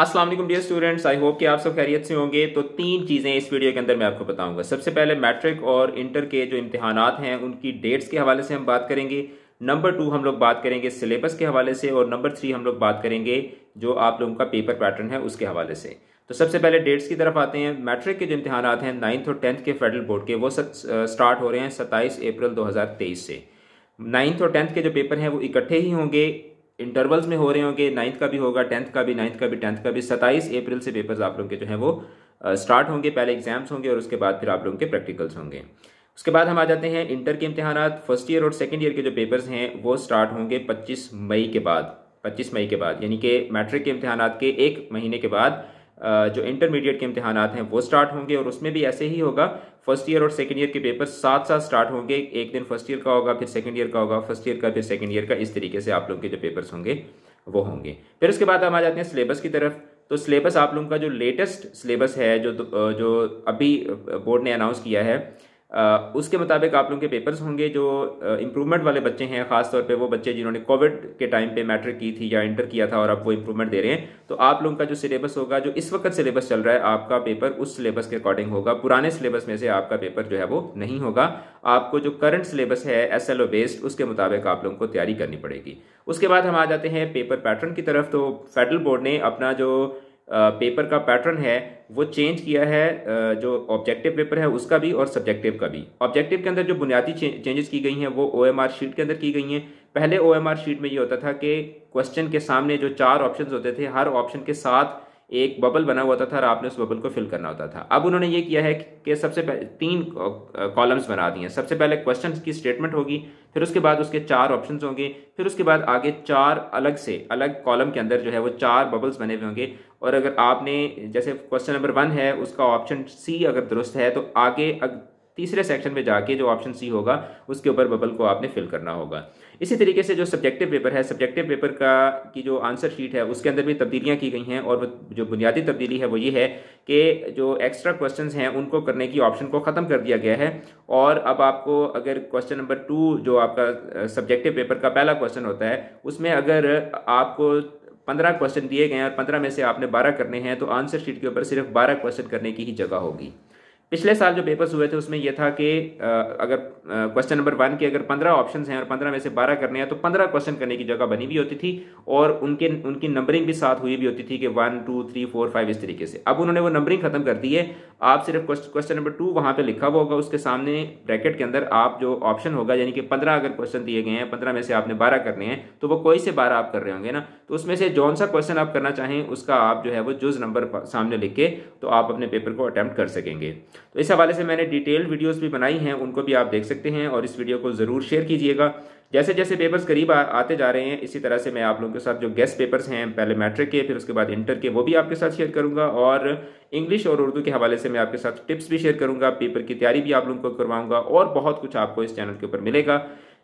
अस्सलाम वालेकुम dear students I hope कि आप सब खैरियत से होंगे तो तीन चीज़ें इस वीडियो के अंदर मैं आपको बताऊंगा सबसे पहले मैट्रिक और इंटर के जो इम्तहान हैं उनकी डेट्स के हवाले से हम बात करेंगे नंबर टू हम लोग बात करेंगे सिलेबस के हवाले से और नंबर थ्री हम लोग बात करेंगे जो आप लोगों का पेपर पैटर्न है उसके हवाले से तो सबसे पहले डेट्स की तरफ आते हैं मैट्रिक के जो इम्तहान हैं नाइन्थ और टेंथ के फेडरल बोर्ड के वो स्टार्ट हो रहे हैं सत्ताईस अप्रैल दो से नाइन्थ और टेंथ के जो पेपर हैं वो इकट्ठे ही होंगे इंटरवल्स में हो रहे होंगे नाइन्थ का भी होगा टेंथ का भी नाइन्थ का भी टेंथ का भी सत्ताईस अप्रैल से पेपर्स आप लोगों के जो है वो स्टार्ट होंगे पहले एग्जाम्स होंगे और उसके बाद फिर आप लोगों के प्रैक्टिकल्स होंगे उसके बाद हम आ जाते हैं इंटर के इम्तहान फर्स्ट ईयर और सेकेंड ईयर के जो पेपर्स हैं वो स्टार्ट होंगे पच्चीस मई के बाद पच्चीस मई के बाद यानी कि मैट्रिक के इम्तहान के एक महीने के बाद जो इंटरमीडिएट के इम्तहान हैं वो स्टार्ट होंगे और उसमें भी ऐसे ही होगा फर्स्ट ईयर और सेकेंड ईयर के पेपर साथ साथ स्टार्ट होंगे एक दिन फर्स्ट ईयर का होगा फिर सेकेंड ईयर का होगा फर्स्ट ईयर का फिर सेकेंड ईयर का इस तरीके से आप लोगों के जो पेपर्स होंगे वो होंगे फिर उसके बाद हम आ जाते हैं सिलेबस की तरफ तो सिलेबस आप लोगों का जो लेटेस्ट सिलेबस है जो जो अभी बोर्ड ने अनाउंस किया है उसके मुताबिक आप लोगों के पेपर्स होंगे जो इम्प्रूवमेंट वाले बच्चे हैं खासतौर पे वो बच्चे जिन्होंने कोविड के टाइम पे मैट्रिक की थी या इंटर किया था और अब वो इम्प्रूवमेंट दे रहे हैं तो आप लोगों का जो सिलेबस होगा जो इस वक्त सिलेबस चल रहा है आपका पेपर उस सिलेबस के अकॉर्डिंग होगा पुराने सिलेबस में से आपका पेपर जो है वो नहीं होगा आपको जो करंट सिलेबस है एस बेस्ड उसके मुताबिक आप लोगों को तैयारी करनी पड़ेगी उसके बाद हम आ जाते हैं पेपर पैटर्न की तरफ तो फेडरल बोर्ड ने अपना जो पेपर का पैटर्न है वो चेंज किया है जो ऑब्जेक्टिव पेपर है उसका भी और सब्जेक्टिव का भी ऑब्जेक्टिव के अंदर जो बुनियादी चेंजेस की गई हैं वो ओ शीट के अंदर की गई हैं पहले ओ शीट में ये होता था कि क्वेश्चन के सामने जो चार ऑप्शन होते थे हर ऑप्शन के साथ एक बबल बना हुआ था और आपने उस बबल को फिल करना होता था अब उन्होंने ये किया है कि सबसे पहले तीन कॉलम्स बना दिए हैं सबसे पहले क्वेश्चन की स्टेटमेंट होगी फिर उसके बाद उसके चार ऑप्शन होंगे फिर उसके बाद आगे चार अलग से अलग कॉलम के अंदर जो है वो चार बबल्स बने हुए होंगे और अगर आपने जैसे क्वेश्चन नंबर वन है उसका ऑप्शन सी अगर दुरुस्त है तो आगे तीसरे सेक्शन में जाके जो ऑप्शन सी होगा उसके ऊपर बबल को आपने फिल करना होगा इसी तरीके से जो सब्जेक्टिव पेपर है सब्जेक्टिव पेपर का की जो आंसर शीट है उसके अंदर भी तब्दीलियाँ की गई हैं और जो बुनियादी तब्दीली है वो ये है कि जो एक्स्ट्रा क्वेश्चन हैं उनको करने की ऑप्शन को ख़त्म कर दिया गया है और अब आपको अगर क्वेश्चन नंबर टू जो आपका सब्जेक्टिव पेपर का पहला क्वेश्चन होता है उसमें अगर आपको पंद्रह क्वेश्चन दिए गए हैं और पंद्रह में से आपने बारह करने हैं तो आंसर शीट के ऊपर सिर्फ बारह क्वेश्चन करने की ही जगह होगी पिछले साल जो पेपर्स हुए थे उसमें यह था कि अगर क्वेश्चन नंबर वन के अगर पंद्रह ऑप्शन हैं और पंद्रह में से बारह करने हैं तो पंद्रह क्वेश्चन करने की जगह बनी भी होती थी और उनके उनकी नंबरिंग भी साथ हुई भी होती थी कि one two three four five इस तरीके से अब उन्होंने वो नंबरिंग खत्म कर दी है आप सिर्फ क्वेश्चन नंबर टू वहाँ पे लिखा हुआ होगा उसके सामने ब्रैकेट के अंदर आप जो ऑप्शन होगा यानी कि पंद्रह अगर क्वेश्चन दिए गए हैं पंद्रह में से आपने बारह करने हैं तो वो कोई से बारह आप कर रहे होंगे ना तो उसमें से जौन सा क्वेश्चन आप करना चाहें उसका आप जो है वो जुज नंबर सामने लिख के तो आप अपने पेपर को अटैम्प्ट कर सकेंगे तो इस हवाले से मैंने डिटेल्ड वीडियोज़ भी बनाई हैं उनको भी आप देख सकते हैं और इस वीडियो को ज़रूर शेयर कीजिएगा जैसे जैसे पेपर्स करीब आते जा रहे हैं इसी तरह से मैं आप लोगों के साथ जो गेस्ट पेपर्स हैं पहले मैट्रिक के फिर उसके बाद इंटर के वो भी आपके साथ शेयर करूंगा और इंग्लिश और उर्दू के हवाले से मैं आपके साथ टिप्स भी शेयर करूंगा पेपर की तैयारी भी आप लोगों को करवाऊंगा और बहुत कुछ आपको इस चैनल के ऊपर मिलेगा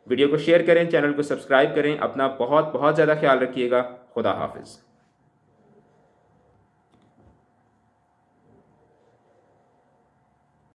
वीडियो को शेयर करें चैनल को सब्सक्राइब करें अपना बहुत बहुत ज़्यादा ख्याल रखिएगा खुदा हाफिज़